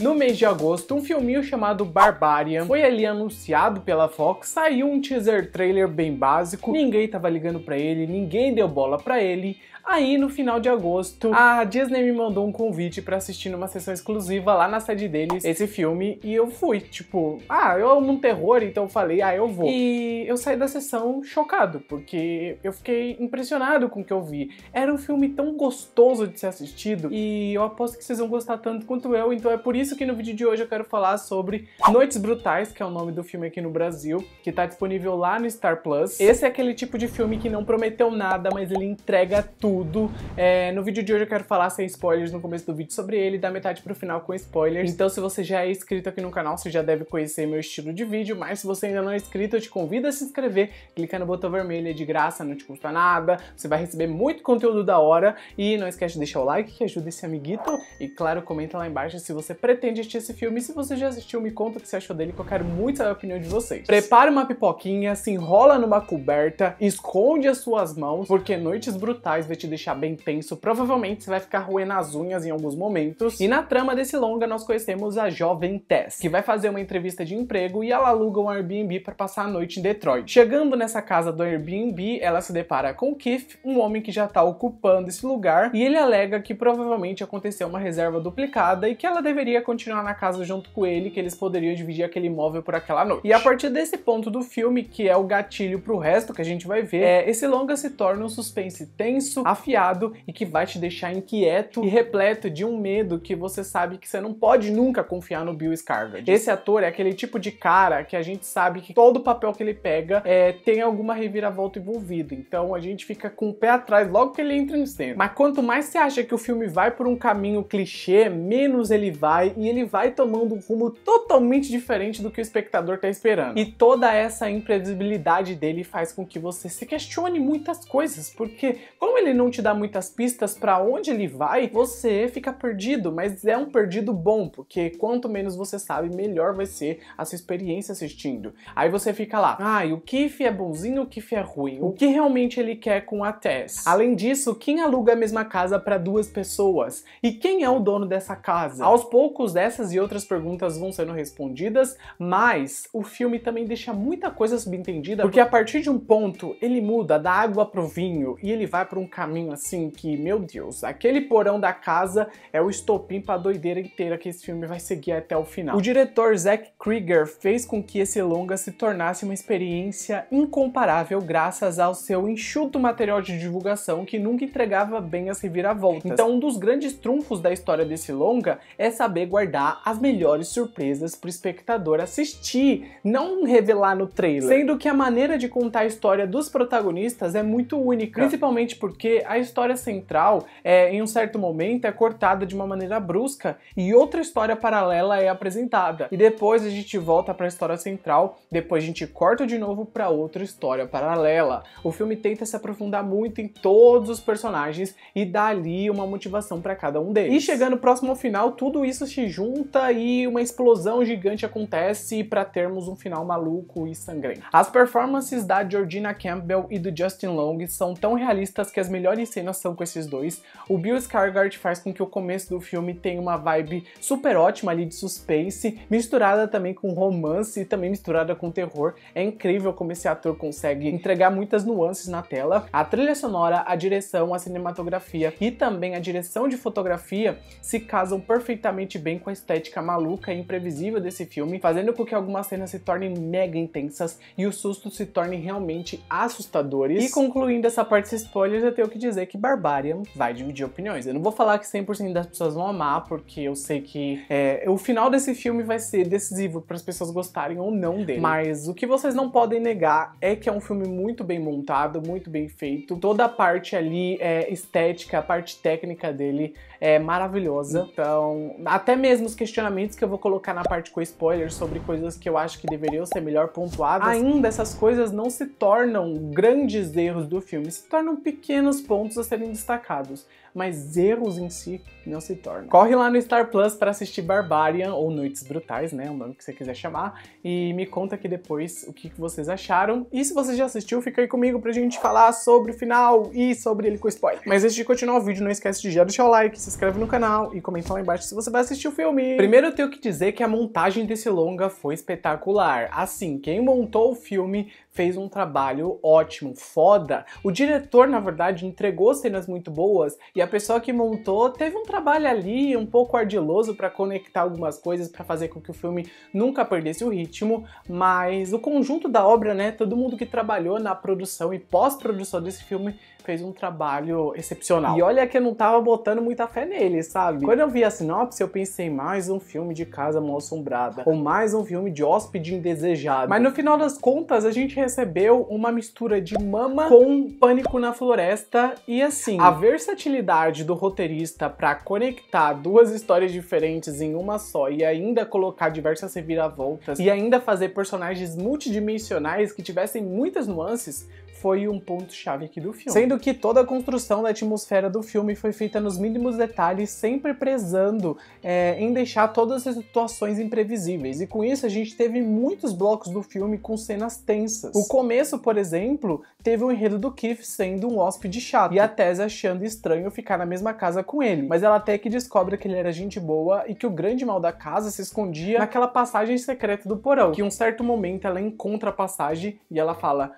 No mês de agosto, um filminho chamado Barbarian foi ali anunciado pela Fox, saiu um teaser trailer bem básico, ninguém tava ligando para ele, ninguém deu bola para ele, Aí, no final de agosto, a Disney me mandou um convite para assistir numa sessão exclusiva lá na sede deles esse filme e eu fui, tipo, ah, eu amo um terror, então eu falei, ah, eu vou. E eu saí da sessão chocado, porque eu fiquei impressionado com o que eu vi. Era um filme tão gostoso de ser assistido e eu aposto que vocês vão gostar tanto quanto eu, então é por isso que no vídeo de hoje eu quero falar sobre Noites Brutais, que é o nome do filme aqui no Brasil, que tá disponível lá no Star Plus. Esse é aquele tipo de filme que não prometeu nada, mas ele entrega tudo tudo. É, no vídeo de hoje eu quero falar sem spoilers no começo do vídeo sobre ele, da metade pro final com spoilers. Então se você já é inscrito aqui no canal, você já deve conhecer meu estilo de vídeo, mas se você ainda não é inscrito, eu te convido a se inscrever, clicar no botão vermelho, é de graça, não te custa nada, você vai receber muito conteúdo da hora e não esquece de deixar o like que ajuda esse amiguito e claro, comenta lá embaixo se você pretende assistir esse filme, se você já assistiu, me conta o que você achou dele que eu quero muito saber a opinião de vocês. Prepare uma pipoquinha, se enrola numa coberta, esconde as suas mãos, porque Noites Brutais vai te te deixar bem tenso, provavelmente você vai ficar roendo as unhas em alguns momentos. E na trama desse longa, nós conhecemos a jovem Tess, que vai fazer uma entrevista de emprego e ela aluga um Airbnb para passar a noite em Detroit. Chegando nessa casa do Airbnb, ela se depara com Keith, um homem que já está ocupando esse lugar, e ele alega que provavelmente aconteceu uma reserva duplicada e que ela deveria continuar na casa junto com ele, que eles poderiam dividir aquele imóvel por aquela noite. E a partir desse ponto do filme, que é o gatilho para o resto que a gente vai ver, é, esse longa se torna um suspense tenso, afiado e que vai te deixar inquieto e repleto de um medo que você sabe que você não pode nunca confiar no Bill Skarsgård. Esse ator é aquele tipo de cara que a gente sabe que todo papel que ele pega é, tem alguma reviravolta envolvida, então a gente fica com o pé atrás logo que ele entra em cena. Mas quanto mais você acha que o filme vai por um caminho clichê, menos ele vai e ele vai tomando um rumo totalmente diferente do que o espectador tá esperando. E toda essa imprevisibilidade dele faz com que você se questione muitas coisas, porque como ele não não te dá muitas pistas para onde ele vai, você fica perdido, mas é um perdido bom, porque quanto menos você sabe, melhor vai ser a sua experiência assistindo. Aí você fica lá, ai, ah, o Kiff é bonzinho, o Kiff é ruim, o que realmente ele quer com a Tess. Além disso, quem aluga a mesma casa para duas pessoas? E quem é o dono dessa casa? Aos poucos, essas e outras perguntas vão sendo respondidas, mas o filme também deixa muita coisa subentendida, porque a partir de um ponto ele muda da água pro vinho e ele vai para um carro caminho assim que, meu Deus, aquele porão da casa é o estopim pra doideira inteira que esse filme vai seguir até o final. O diretor Zack Krieger fez com que esse longa se tornasse uma experiência incomparável graças ao seu enxuto material de divulgação que nunca entregava bem as reviravoltas. Então, então um dos grandes trunfos da história desse longa é saber guardar as melhores surpresas pro espectador assistir, não revelar no trailer. Sendo que a maneira de contar a história dos protagonistas é muito única, principalmente porque a história central, é, em um certo momento, é cortada de uma maneira brusca e outra história paralela é apresentada. E depois a gente volta para a história central, depois a gente corta de novo para outra história paralela. O filme tenta se aprofundar muito em todos os personagens e dali ali uma motivação para cada um deles. E chegando próximo ao final, tudo isso se junta e uma explosão gigante acontece para termos um final maluco e sangrento. As performances da Georgina Campbell e do Justin Long são tão realistas que as melhores melhores cenas são com esses dois. O Bill Skarsgård faz com que o começo do filme tenha uma vibe super ótima ali de suspense, misturada também com romance e também misturada com terror. É incrível como esse ator consegue entregar muitas nuances na tela. A trilha sonora, a direção, a cinematografia e também a direção de fotografia se casam perfeitamente bem com a estética maluca e imprevisível desse filme, fazendo com que algumas cenas se tornem mega intensas e os sustos se tornem realmente assustadores. E concluindo essa parte de spoilers, eu tenho que dizer que Barbarian vai dividir opiniões. Eu não vou falar que 100% das pessoas vão amar, porque eu sei que é, o final desse filme vai ser decisivo para as pessoas gostarem ou não dele. Mas o que vocês não podem negar é que é um filme muito bem montado, muito bem feito. Toda a parte ali é estética, a parte técnica dele é maravilhosa. Então, até mesmo os questionamentos que eu vou colocar na parte com spoiler sobre coisas que eu acho que deveriam ser melhor pontuadas, ainda essas coisas não se tornam grandes erros do filme, se tornam pequenos pontos a serem destacados, mas erros em si não se tornam. Corre lá no Star Plus para assistir Barbarian ou Noites Brutais, né, o nome que você quiser chamar, e me conta aqui depois o que vocês acharam. E se você já assistiu, fica aí comigo pra gente falar sobre o final e sobre ele com spoiler. Mas antes de continuar o vídeo, não esquece de já deixar o like, se inscreve no canal e comenta lá embaixo se você vai assistir o filme. Primeiro eu tenho que dizer que a montagem desse longa foi espetacular. Assim, quem montou o filme fez um trabalho ótimo, foda. O diretor, na verdade, entregou cenas muito boas e a pessoa que montou teve um trabalho ali um pouco ardiloso para conectar algumas coisas, para fazer com que o filme nunca perdesse o ritmo, mas o conjunto da obra, né, todo mundo que trabalhou na produção e pós-produção desse filme fez um trabalho excepcional. E olha que eu não tava botando muita fé nele, sabe? Quando eu vi a sinopse, eu pensei mais um filme de Casa Mal Assombrada, ou mais um filme de Hóspede Indesejado. Mas no final das contas, a gente recebeu uma mistura de Mama com Pânico na Floresta, e assim, a versatilidade do roteirista para conectar duas histórias diferentes em uma só, e ainda colocar diversas reviravoltas, e ainda fazer personagens multidimensionais que tivessem muitas nuances, foi um ponto-chave aqui do filme. Sendo que toda a construção da atmosfera do filme foi feita nos mínimos detalhes, sempre prezando é, em deixar todas as situações imprevisíveis. E com isso a gente teve muitos blocos do filme com cenas tensas. O começo, por exemplo, teve o enredo do Keith sendo um hóspede chato e a Tess achando estranho ficar na mesma casa com ele. Mas ela até que descobre que ele era gente boa e que o grande mal da casa se escondia naquela passagem secreta do porão. Que em um certo momento ela encontra a passagem e ela fala: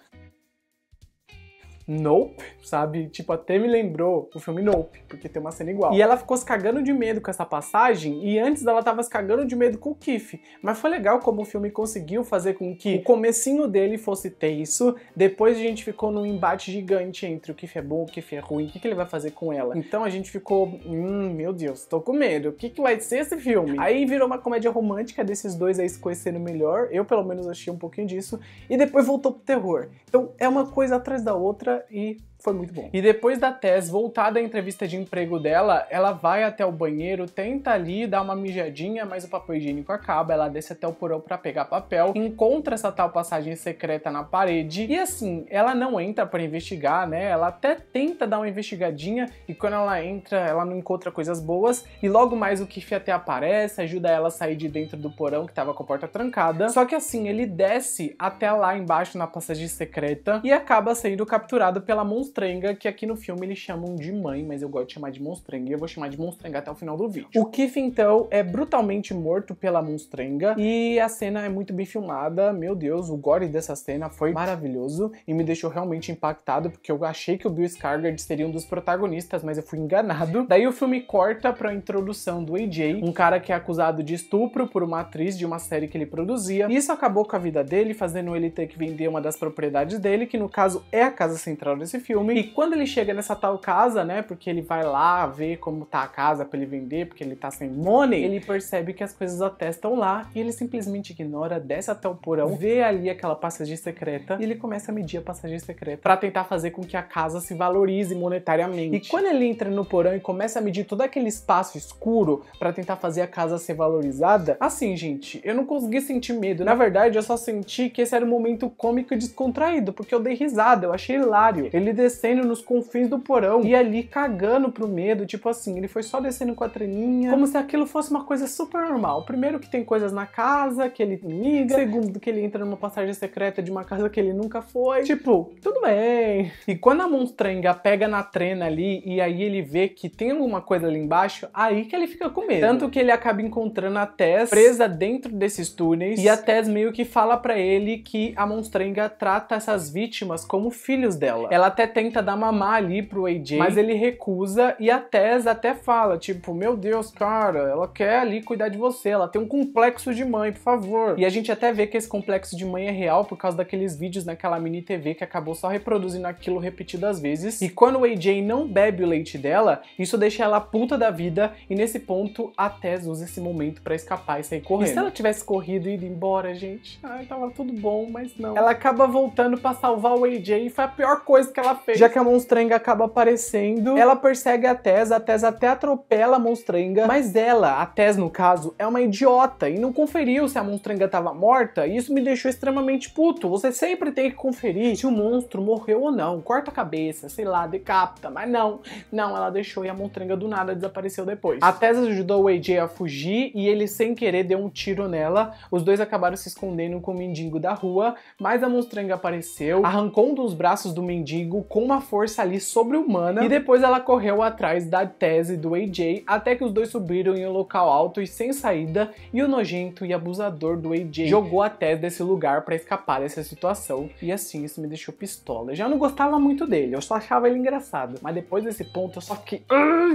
Nope, sabe? Tipo, até me lembrou o filme Nope, porque tem uma cena igual. E ela ficou se cagando de medo com essa passagem, e antes ela tava se cagando de medo com o Kiff. Mas foi legal como o filme conseguiu fazer com que o comecinho dele fosse tenso, depois a gente ficou num embate gigante entre o Kiff é bom, o Kiff é ruim, o que, que ele vai fazer com ela. Então a gente ficou, hum, meu Deus, tô com medo, o que, que vai ser esse filme? Aí virou uma comédia romântica desses dois aí se conhecendo melhor, eu pelo menos achei um pouquinho disso, e depois voltou pro terror. Então é uma coisa atrás da outra, e foi muito bom. E depois da Tess voltar da entrevista de emprego dela, ela vai até o banheiro, tenta ali dar uma mijadinha, mas o papel higiênico acaba, ela desce até o porão para pegar papel, encontra essa tal passagem secreta na parede e assim, ela não entra para investigar, né? Ela até tenta dar uma investigadinha e quando ela entra, ela não encontra coisas boas e logo mais o Kiff até aparece, ajuda ela a sair de dentro do porão que tava com a porta trancada. Só que assim, ele desce até lá embaixo na passagem secreta e acaba sendo capturado pela monstro monstrenga, que aqui no filme eles chamam de mãe, mas eu gosto de chamar de monstrenga e eu vou chamar de monstrenga até o final do vídeo. O Kiff então, é brutalmente morto pela monstrenga e a cena é muito bem filmada. Meu Deus, o gore dessa cena foi maravilhoso e me deixou realmente impactado, porque eu achei que o Bill Skarsgård seria um dos protagonistas, mas eu fui enganado. Daí o filme corta pra introdução do AJ, um cara que é acusado de estupro por uma atriz de uma série que ele produzia. E isso acabou com a vida dele, fazendo ele ter que vender uma das propriedades dele, que no caso é a casa central desse filme, filme. E quando ele chega nessa tal casa, né? Porque ele vai lá ver como tá a casa para ele vender, porque ele tá sem money, ele percebe que as coisas até estão lá e ele simplesmente ignora, desce até o porão, vê ali aquela passagem secreta e ele começa a medir a passagem secreta para tentar fazer com que a casa se valorize monetariamente. E quando ele entra no porão e começa a medir todo aquele espaço escuro para tentar fazer a casa ser valorizada, assim, gente, eu não consegui sentir medo. Na verdade, eu só senti que esse era um momento cômico e descontraído, porque eu dei risada, eu achei hilário. Ele descendo nos confins do porão e ali cagando pro medo, tipo assim, ele foi só descendo com a treninha, como se aquilo fosse uma coisa super normal. Primeiro que tem coisas na casa que ele liga, segundo que ele entra numa passagem secreta de uma casa que ele nunca foi. Tipo, tudo bem. E quando a monstrenga pega na trena ali e aí ele vê que tem alguma coisa ali embaixo, aí que ele fica com medo. Tanto que ele acaba encontrando a Tess presa dentro desses túneis e a Tess meio que fala para ele que a monstrenga trata essas vítimas como filhos dela. Ela até tenta dar mamar ali pro AJ, mas ele recusa e a Tess até fala, tipo, meu Deus, cara, ela quer ali cuidar de você, ela tem um complexo de mãe, por favor. E a gente até vê que esse complexo de mãe é real por causa daqueles vídeos naquela mini TV que acabou só reproduzindo aquilo repetidas vezes. E quando o AJ não bebe o leite dela, isso deixa ela puta da vida e nesse ponto a Tess usa esse momento para escapar e sair correndo. E se ela tivesse corrido e ido embora, gente? Ai, tava tudo bom, mas não. Ela acaba voltando para salvar o AJ e foi a pior coisa que ela fez. Já que a monstrenga acaba aparecendo, ela persegue a Tess, a Tess até atropela a monstrenga, mas ela, a Tess no caso, é uma idiota e não conferiu se a monstrenga tava morta, e isso me deixou extremamente puto. Você sempre tem que conferir se o monstro morreu ou não, corta a cabeça, sei lá, decapita, mas não, não, ela deixou e a monstrenga do nada desapareceu depois. A Tess ajudou o AJ a fugir e ele sem querer deu um tiro nela, os dois acabaram se escondendo com o mendigo da rua, mas a monstrenga apareceu, arrancou um dos braços do mendigo, com uma força ali sobre-humana e depois ela correu atrás da tese do AJ até que os dois subiram em um local alto e sem saída e o nojento e abusador do AJ jogou a tese desse lugar para escapar dessa situação e assim isso me deixou pistola. Eu já não gostava muito dele, eu só achava ele engraçado, mas depois desse ponto eu só fiquei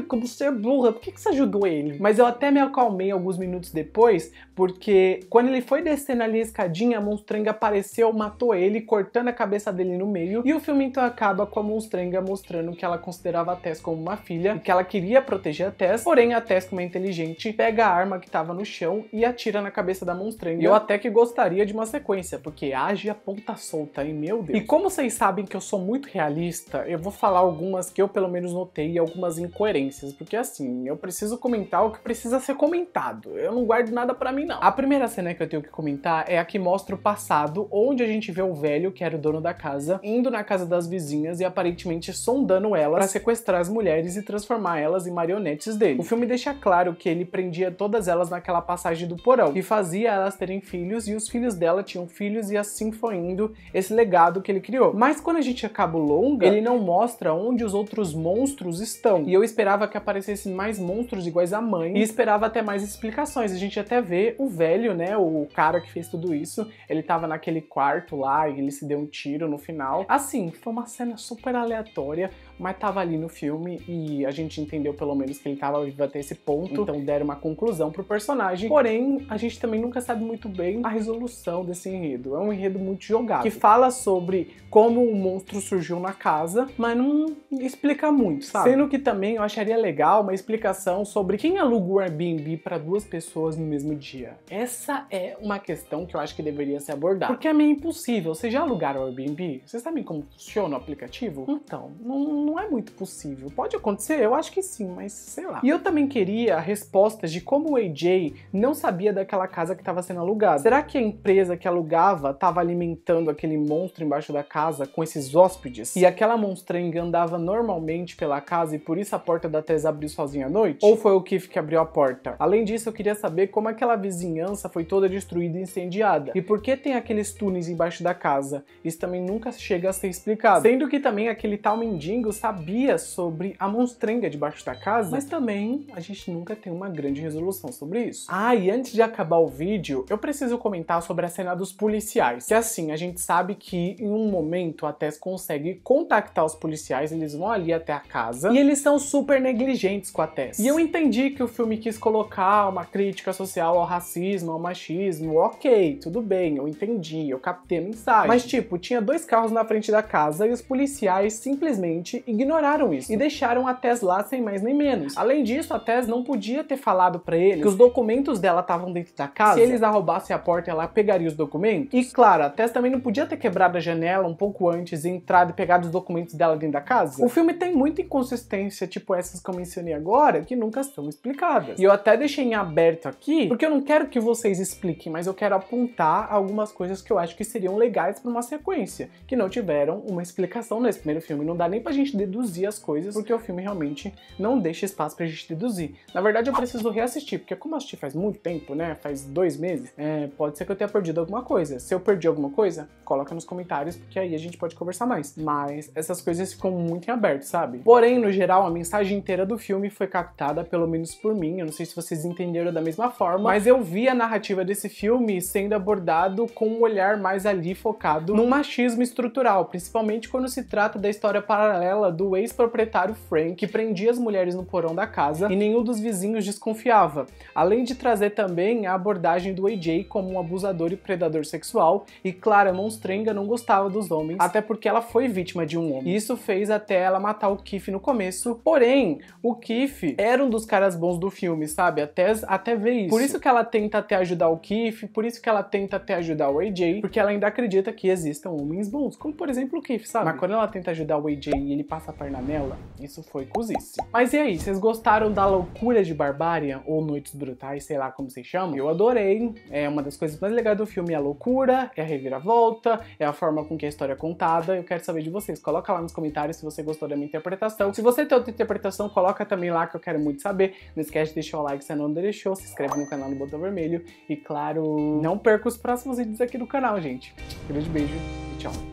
como você é burra, por que, que você ajudou ele? Mas eu até me acalmei alguns minutos depois porque quando ele foi descendo ali a escadinha, a monstrenga apareceu, matou ele, cortando a cabeça dele no meio e o filme então acaba com a monstrenga mostrando que ela considerava a Tess como uma filha e que ela queria proteger a Tess, porém a Tess, como é inteligente, pega a arma que tava no chão e atira na cabeça da monstrenga. E eu até que gostaria de uma sequência, porque age a ponta solta, hein, meu Deus. E como vocês sabem que eu sou muito realista, eu vou falar algumas que eu pelo menos notei algumas incoerências, porque assim, eu preciso comentar o que precisa ser comentado. Eu não guardo nada para mim não. A primeira cena que eu tenho que comentar é a que mostra o passado, onde a gente vê o velho, que era o dono da casa, indo na casa das vizinhas e aparentemente sondando elas para sequestrar as mulheres e transformá-las em marionetes dele. O filme deixa claro que ele prendia todas elas naquela passagem do porão e fazia elas terem filhos e os filhos dela tinham filhos e assim foi indo esse legado que ele criou. Mas quando a gente acaba o longa, ele não mostra onde os outros monstros estão. E eu esperava que aparecessem mais monstros iguais à mãe e esperava até mais explicações. A gente até vê o velho, né, o cara que fez tudo isso, ele tava naquele quarto lá e ele se deu um tiro no final. Assim, foi uma cena super aleatória mas tava ali no filme e a gente entendeu pelo menos que ele tava vivo até esse ponto, uhum. então deram uma conclusão pro personagem. Uhum. Porém, a gente também nunca sabe muito bem a resolução desse enredo. É um enredo muito jogado, que fala sobre como o monstro surgiu na casa, mas não explica muito, sabe? Sendo que também eu acharia legal uma explicação sobre quem aluga o Airbnb para duas pessoas no mesmo dia. Essa é uma questão que eu acho que deveria ser abordada. Porque é meio impossível. Vocês já alugaram o Airbnb? Vocês sabem como funciona o aplicativo? Então, não não é muito possível. Pode acontecer? Eu acho que sim, mas sei lá. E eu também queria respostas de como o AJ não sabia daquela casa que estava sendo alugada. Será que a empresa que alugava estava alimentando aquele monstro embaixo da casa com esses hóspedes? E aquela monstrenga andava normalmente pela casa e por isso a porta da Tess abriu sozinha à noite? Ou foi o Kiff que abriu a porta? Além disso, eu queria saber como aquela vizinhança foi toda destruída e incendiada. E por que tem aqueles túneis embaixo da casa? Isso também nunca chega a ser explicado. Sendo que também aquele tal mendigo sabia sobre a monstrenga debaixo da casa, mas também a gente nunca tem uma grande resolução sobre isso. Ah, e antes de acabar o vídeo, eu preciso comentar sobre a cena dos policiais. Que assim, a gente sabe que em um momento a Tess consegue contactar os policiais, eles vão ali até a casa e eles são super negligentes com a Tess. E eu entendi que o filme quis colocar uma crítica social ao racismo, ao machismo. Ok, tudo bem, eu entendi, eu captei a mensagem. Mas tipo, tinha dois carros na frente da casa e os policiais simplesmente ignoraram isso e deixaram a Tess lá sem mais nem menos. Além disso, a Tess não podia ter falado para eles que os documentos dela estavam dentro da casa. Se eles arrombassem a porta, ela pegaria os documentos. E claro, a Tess também não podia ter quebrado a janela um pouco antes e entrado e pegado os documentos dela dentro da casa. O filme tem muita inconsistência, tipo essas que eu mencionei agora, que nunca são explicadas. E eu até deixei em aberto aqui, porque eu não quero que vocês expliquem, mas eu quero apontar algumas coisas que eu acho que seriam legais para uma sequência, que não tiveram uma explicação nesse primeiro filme. Não dá nem pra gente gente deduzir as coisas, porque o filme realmente não deixa espaço pra gente deduzir. Na verdade, eu preciso reassistir, porque como eu assisti faz muito tempo, né? Faz dois meses, é, pode ser que eu tenha perdido alguma coisa. Se eu perdi alguma coisa, coloca nos comentários, porque aí a gente pode conversar mais. Mas essas coisas ficam muito em aberto, sabe? Porém, no geral, a mensagem inteira do filme foi captada, pelo menos por mim. Eu não sei se vocês entenderam da mesma forma, mas eu vi a narrativa desse filme sendo abordado com um olhar mais ali focado no machismo estrutural, principalmente quando se trata da história paralela do ex-proprietário Frank, que prendia as mulheres no porão da casa e nenhum dos vizinhos desconfiava, além de trazer também a abordagem do AJ como um abusador e predador sexual, e Clara Monstrenga não gostava dos homens, até porque ela foi vítima de um homem. Isso fez até ela matar o Keith no começo, porém, o Keith era um dos caras bons do filme, sabe? Até, até ver isso. Por isso que ela tenta até ajudar o Keith, por isso que ela tenta até ajudar o AJ, porque ela ainda acredita que existam homens bons, como por exemplo o Keith, sabe? Mas quando ela tenta ajudar o AJ e ele passa a perna nela, isso foi cozice. Mas e aí, vocês gostaram da loucura de Barbarian ou Noites Brutais, sei lá como se chama? Eu adorei, é uma das coisas mais legais do filme é a loucura, é a reviravolta, é a forma com que a história é contada. Eu quero saber de vocês, coloca lá nos comentários se você gostou da minha interpretação. Se você tem outra interpretação, coloca também lá que eu quero muito saber. Não esquece de deixar o like se não deixou, se inscreve no canal no Botão Vermelho e claro, não perca os próximos vídeos aqui do canal, gente. grande beijo e tchau.